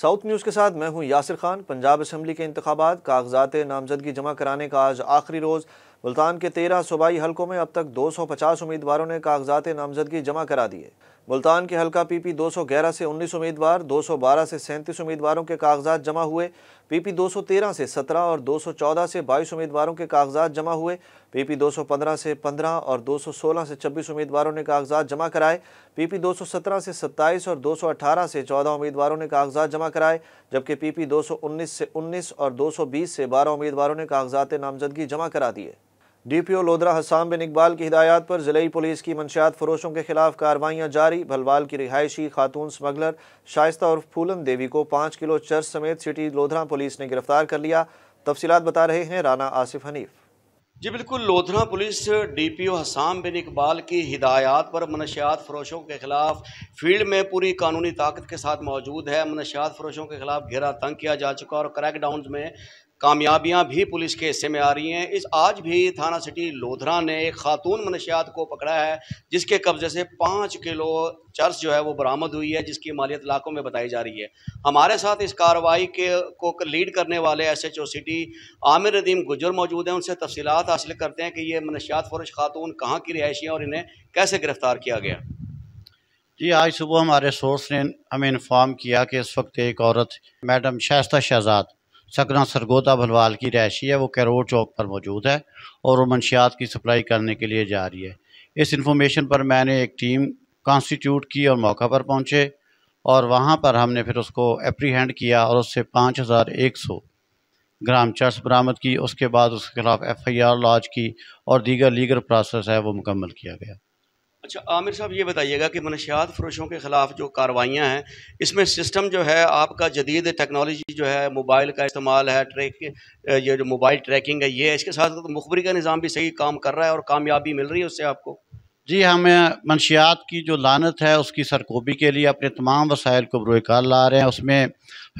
south news के साथ मैं हूं यासिर खान पंजाब असम्बली के इंतबात कागजात नामजदगी जमा कराने का आज आखिरी रोज़ मुल्तान के तेरह सूबाई हलकों में अब तक 250 उम्मीदवारों ने कागजात नामजदगी जमा करा दिए मुल्तान के हलका पीपी 211 से 19 उम्मीदवार 212 से सैंतीस उम्मीदवारों के कागजात जमा हुए पीपी 213 से 17 और 214 से 22 उम्मीदवारों के कागजात जमा हुए पीपी 215 से 15 और 216 से 26 उम्मीदवारों ने कागजात जमा कराए पीपी 217 से 27 और 218 से 14 उम्मीदवारों ने कागजात जमा कराए जबकि पीपी 219 से 19 और 220 से 12 उम्मीदवारों ने कागजात नामजदगी जमा करा दिए D P O Lodhran Hassam bin Iqbal की हिदायत पर ज़िले पुलिस की मंशियात फरोशों के खिलाफ कार्रवाइयाँ जारी भलवाल की रिहायशी खातून स्मगलर शाइस्ता और फूलन देवी को पाँच किलो चर्च समेत सिटी लोधरा पुलिस ने गिरफ्तार कर लिया तफसीत बता रहे हैं राना आसिफ हनीफ जी बिल्कुल Lodhran police D P O Hassam bin Iqbal की हिदायत पर मनशियात फरोशों के ख़िलाफ़ फील्ड में पूरी कानूनी ताकत के साथ मौजूद है मनशियात फरोशों के ख़िलाफ़ घेरा तंग किया जा चुका और क्रैक डाउन में कामयाबियां भी पुलिस के हिस्से में आ रही हैं इस आज भी थाना सिटी लोधरा ने एक खातून मनशियात को पकड़ा है जिसके कब्जे से पाँच किलो चर्स जो है वो बरामद हुई है जिसकी मालियत लाखों में बताई जा रही है हमारे साथ इस कार्रवाई के को लीड करने वाले S H O city Aamir Nadeem Gujjar मौजूद हैं उनसे तफसीत हासिल करते हैं कि ये मनशियात फरश खातून कहाँ की रिहायशी हैं और इन्हें कैसे गिरफ़्तार किया गया जी आज सुबह हमारे सोर्स ने हमें इन्फॉर्म किया कि इस वक्त एक औरत मैडम शाइस्ता शहजाद सकना सरगोदा भलवाल की रहायशी है वो कैरोड चौक पर मौजूद है और वो मनशियात की सप्लाई करने के लिए जा रही है इस इंफॉर्मेशन पर मैंने एक टीम कॉन्स्टिट्यूट की और मौका पर पहुँचे और वहाँ पर हमने फिर उसको एप्रीहेंड किया और उससे पाँच हज़ार एक सौ ग्राम चर्स बरामद की उसके बाद उसके खिलाफ एफ आई आर लॉज की और दीगर लीगल प्रोसेस है वो मुकम्मल किया गया अच्छा आमिर साहब ये बताइएगा कि मनशियात फरोशों के ख़िलाफ़ जो कार्रवाइयाँ हैं इसमें सिस्टम जो है आपका जदीद टेक्नोलॉजी जो है मोबाइल का इस्तेमाल है ट्रैक ये जो मोबाइल ट्रैकिंग है ये इसके साथ तो मुखबरी का निज़ाम भी सही काम कर रहा है और कामयाबी मिल रही है उससे आपको जी हमें मनशियात की जो लानत है उसकी सरकोबी के लिए अपने तमाम वसायल को बरोकार ला रहे हैं उसमें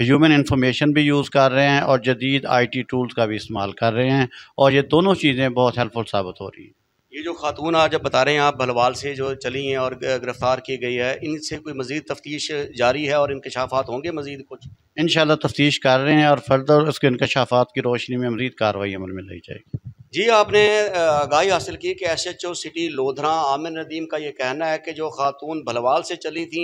ह्यूमन इंफॉर्मेशन भी यूज़ कर रहे हैं और जदीद आई टी टूल्स का भी इस्तेमाल कर रहे हैं और ये दोनों चीज़ें बहुत हेल्पफुल साबित हो रही हैं ये जो खातून आज बता रहे हैं आप भलवाल से जो चली हैं और गिरफ़्तार की गई है इनसे कोई मज़ीद तफ्तीश जारी है और इनकशाफात होंगे मज़ीद कुछ इन तफ्तीश कर रहे हैं और फर्दर उसके इनकशाफात की रोशनी में मजीद कार्रवाई अमल में लाई जाएगी जी आपने आगाही हासिल की कि S H O city Lodhran Aamir Nadeem का ये कहना है कि जो खातून भलवाल से चली थी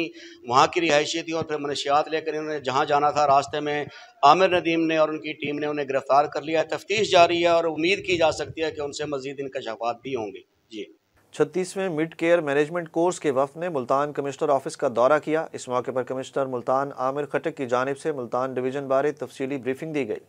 वहाँ की रिहायशी थी और फिर मनशियात लेकर इन्होंने जहाँ जाना था रास्ते में आमिर नदीम ने और उनकी टीम ने उन्हें गिरफ़्तार कर लिया है तफ्तीश जारी है और उम्मीद की जा सकती है कि उनसे मजीद इनकशाफात भी होंगे जी छत्तीसवें मिड केयर मैनेजमेंट कोर्स के वफ ने मुल्तान कमिश्नर ऑफिस का दौरा किया इस मौके पर कमिश्नर मुल्तान आमिर खटक की जानब से मुल्तान डिवीज़न बारे तफसीली ब्रीफिंग दी गई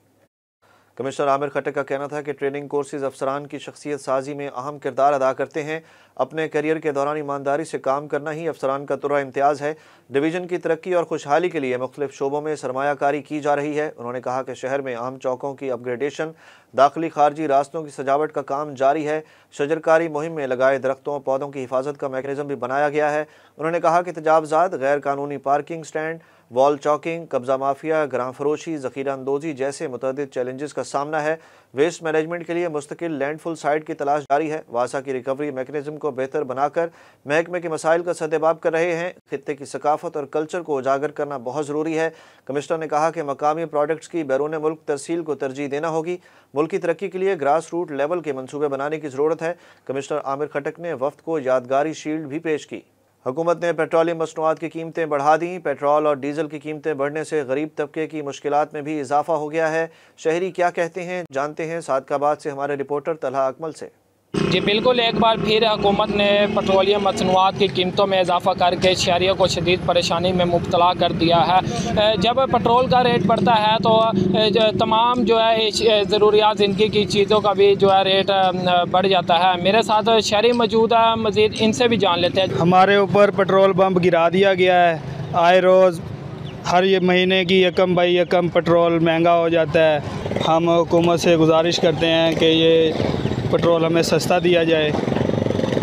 कमिश्नर आमिर खटक का कहना था कि ट्रेनिंग कोर्सेज अफसरान की शख्सियत साजी में अहम किरदार अदा करते हैं अपने करियर के दौरान ईमानदारी से काम करना ही अफसरान का तुरा इम्तियाज़ है डिवीज़न की तरक्की और खुशहाली के लिए मुख्तलिफ शोबों में सरमाकारी की जा रही है उन्होंने कहा कि शहर में अहम चौकों की अपग्रेडेशन दाखिली खारजी रास्तों की सजावट का काम जारी है शजरकारी मुहिम में लगाए दरख्तों पौधों की हिफाजत का मेकनिज़म भी बनाया गया है उन्होंने कहा कि तजावजात गैर कानूनी पार्किंग स्टैंड वॉल चौकिंग कब्जा माफिया ग्राम फरोशी जखीरा अंदोजी जैसे मुतद चैलेंजेस का सामना है वेस्ट मैनेजमेंट के लिए मुस्तकिल लैंडफुल साइट की तलाश जारी है वासा की रिकवरी मेकनिज्म को बेहतर बनाकर महकमे के मसाइल का सदेबाब कर रहे हैं खत्े की सकाफत और कल्चर को उजागर करना बहुत ज़रूरी है कमिश्नर ने कहा कि मकामी प्रोडक्ट्स की बैरून मुल्क तरसील को तरजीह देना होगी मुल्क की तरक्की के लिए ग्रास रूट लेवल के मनसूबे बनाने की ज़रूरत है कमिश्नर आमिर खटक ने वफद को यादगारी शील्ड भी पेश की हुकूमत ने पेट्रोलियम मसनूआत की कीमतें बढ़ा दी पेट्रोल और डीजल की कीमतें बढ़ने से गरीब तबके की मुश्किल में भी इजाफा हो गया है शहरी क्या कहते हैं जानते हैं सादकाबाद से हमारे रिपोर्टर तलहा अकमल से जी बिल्कुल एक बार फिर हुकूमत ने पेट्रोलियम मसनवाद की कीमतों में इजाफा करके शहरीों को शदीद परेशानी में मुबतला कर दिया है जब पेट्रोल का रेट बढ़ता है तो तमाम जो है ज़रूरियात ज़िंदगी की चीज़ों का भी जो है रेट बढ़ जाता है मेरे साथ शहरी मौजूद है मज़ीद इनसे भी जान लेते हैं हमारे ऊपर पेट्रोल पम्प गिरा दिया गया है आए रोज़ हर ये महीने की यकम बाई यकम पेट्रोल महंगा हो जाता है हम हुकूमत से गुजारिश करते हैं कि ये पेट्रोल हमें सस्ता दिया जाए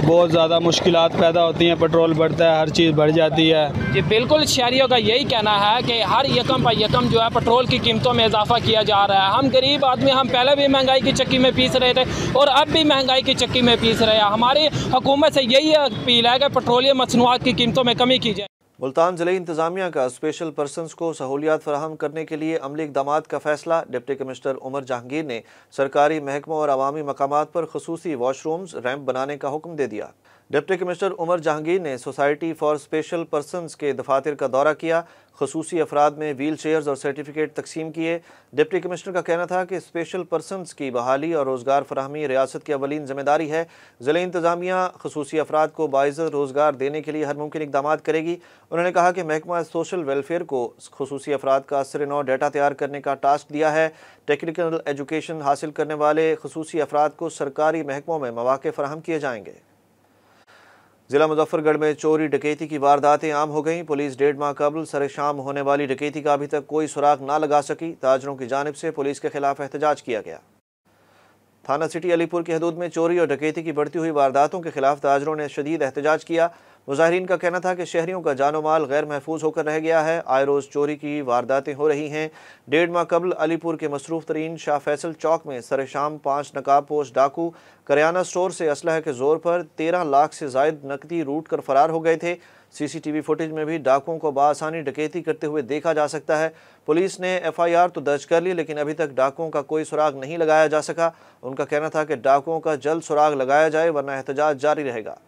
बहुत ज़्यादा मुश्किल पैदा होती हैं पेट्रोल बढ़ता है हर चीज़ बढ़ जाती है जी बिल्कुल शहरीों का यही कहना है कि हर यकम पर यकम जो है पेट्रोल की कीमतों में इजाफा किया जा रहा है हम गरीब आदमी हम पहले भी महंगाई की चक्की में पीस रहे थे और अब भी महंगाई की चक्की में पीस रहे हैं हमारी हुकूमत से यही अपील है कि पेट्रोलियम मसनूआत की कीमतों में कमी की जाए मुल्तान ज़िले इंतजामिया का स्पेशल पर्सनस को सहूलियात फराहम करने के लिए अमली इकदाम का फैसला डिप्टी कमिश्नर उमर जहांगीर ने सरकारी महकमों और अवामी मकाम पर खसूसी वाशरूम्स रैम्प बनाने का हुक्म दे दिया डिप्टी कमिश्नर उमर जहांगीर ने सोसाइटी फॉर स्पेशल पर्सन के दफातर का दौरा किया खसूसी अफराद में व्हील चेयर्स और सर्टिफिकेट तकसीम किए डिप्टी कमिश्नर का कहना था कि स्पेशल पर्सन की बहाली और रोज़गार फरहमी रियासत की अवलिन जिम्मेदारी है ज़िले इंतजामिया खसूसी अफराद को बाइजर रोज़गार देने के लिए हर मुमकिन इकदाम करेगी उन्होंने कहा कि महकमा सोशल वेलफेयर को खसूसी अफराद का असर नौ डेटा तैयार करने का टास्क दिया है टेक्निकल एजुकेशन हासिल करने वाले खसूसी अफराद को सरकारी महकमों में मौाक़े फराहम किए जाएंगे जिला मुजफ्फरगढ़ में चोरी डकैती की वारदातें आम हो गईं पुलिस डेढ़ माह कबल सर शाम होने वाली डकैती का अभी तक कोई सुराग ना लगा सकी ताजरों की जानब से पुलिस के खिलाफ एहतजाज किया गया थाना सिटी अलीपुर की हदूद में चोरी और डकैती की बढ़ती हुई वारदातों के खिलाफ ताजरों ने शदीद एहतजाज किया मुजाहरीन का कहना था कि शहरीों का जानो माल गैर महफूज होकर रह गया है आए रोज़ चोरी की वारदातें हो रही हैं डेढ़ माह कबल अलीपुर के मसरूफ़ तरीन शाह फैसल चौक में सर शाम पाँच नकाब पोस्ट डाकू करियाना स्टोर से असलह के जोर पर तेरह लाख से जायद नकदी रूट कर फरार हो गए थे सीसीटीवी फुटेज में भी डाकुओं को बासानी डकैती करते हुए देखा जा सकता है पुलिस ने एफआईआर तो दर्ज कर ली लेकिन अभी तक डाकुओं का कोई सुराग नहीं लगाया जा सका उनका कहना था कि डाकुओं का जल्द सुराग लगाया जाए वरना एहतजाज जारी रहेगा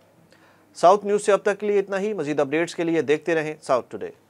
साउथ न्यूज़ से अब तक के लिए इतना ही मजीद अपडेट्स के लिए देखते रहें साउथ टुडे